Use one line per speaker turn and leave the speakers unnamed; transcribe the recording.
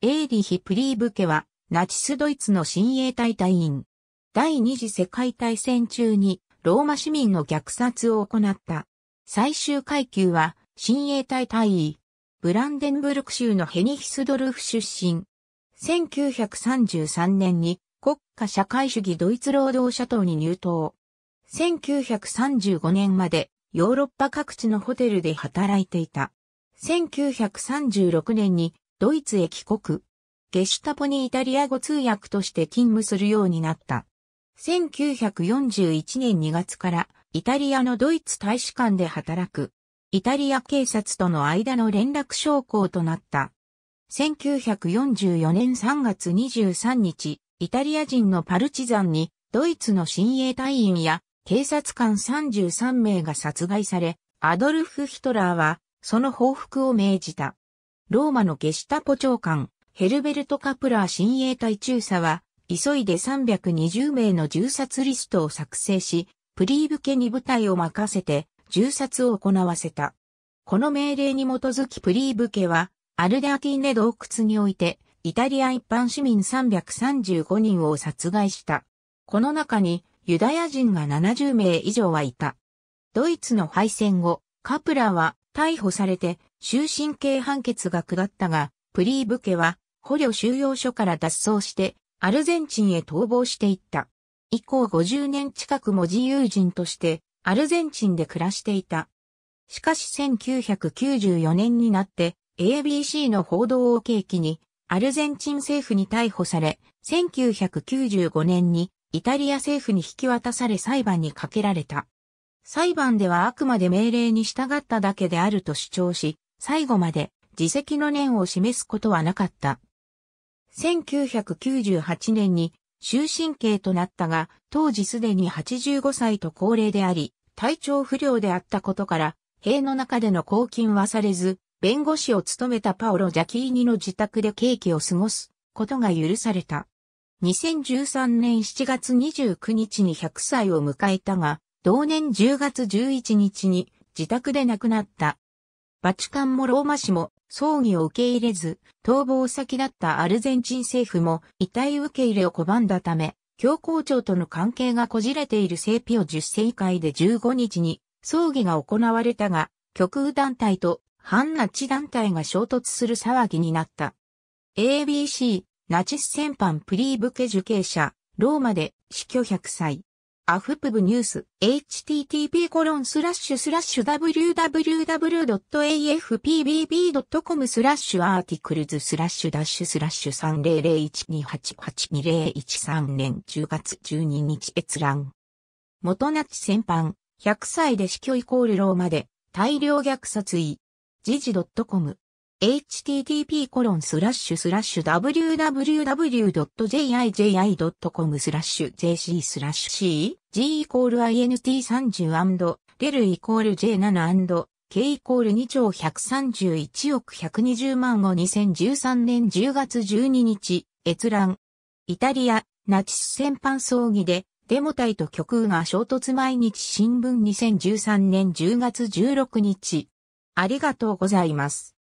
エーリヒ・プリーブケは、ナチスドイツの親衛隊隊員。第二次世界大戦中に、ローマ市民の虐殺を行った。最終階級は、親衛隊隊員。ブランデンブルク州のヘニヒスドルフ出身。1933年に国家社会主義ドイツ労働者党に入党。1935年までヨーロッパ各地のホテルで働いていた。1936年にドイツへ帰国。ゲシュタポにイタリア語通訳として勤務するようになった。1941年2月からイタリアのドイツ大使館で働く。イタリア警察との間の連絡将校となった。1944年3月23日、イタリア人のパルチザンにドイツの親衛隊員や警察官33名が殺害され、アドルフ・ヒトラーはその報復を命じた。ローマのゲシュタポ長官、ヘルベルト・カプラー親衛隊中佐は、急いで320名の銃殺リストを作成し、プリーブ家に部隊を任せて、銃殺を行わせた。この命令に基づきプリーブ家は、アルデアィーネ洞窟において、イタリア一般市民335人を殺害した。この中に、ユダヤ人が70名以上はいた。ドイツの敗戦後、カプラは逮捕されて終身刑判決が下ったが、プリーブ家は捕虜収容所から脱走してアルゼンチンへ逃亡していった。以降50年近くも自由人としてアルゼンチンで暮らしていた。しかし1994年になって ABC の報道を契機にアルゼンチン政府に逮捕され、1995年にイタリア政府に引き渡され裁判にかけられた。裁判ではあくまで命令に従っただけであると主張し、最後まで自責の念を示すことはなかった。1998年に終身刑となったが、当時すでに85歳と高齢であり、体調不良であったことから、兵の中での拘禁はされず、弁護士を務めたパオロ・ジャキーニの自宅で刑期を過ごすことが許された。2013年7月29日に100歳を迎えたが、同年10月11日に自宅で亡くなった。バチカンもローマ市も葬儀を受け入れず、逃亡先だったアルゼンチン政府も遺体受け入れを拒んだため、教皇庁との関係がこじれている聖ピオ10世会で15日に葬儀が行われたが、極右団体と反ナチ団体が衝突する騒ぎになった。ABC、ナチス戦犯プリーブケ受刑者、ローマで死去100歳。アフプブニュース http コロンスラッシュスラッシュ www.afpbb.com スラッシュアーティクルズスラッシュダッシュスラッシュ3001288201年10月12日閲覧元なち戦犯100歳で死去イコールローマで大量虐殺位時事 .com http://www.jiji.com スラッシュ jc スラッシュ c g イコール int30& レルイコール j7& k イコール2兆131億120万を2013年10月12日閲覧イタリアナチス戦犯葬儀でデモ隊と極右が衝突毎日新聞2013年10月16日ありがとうございます。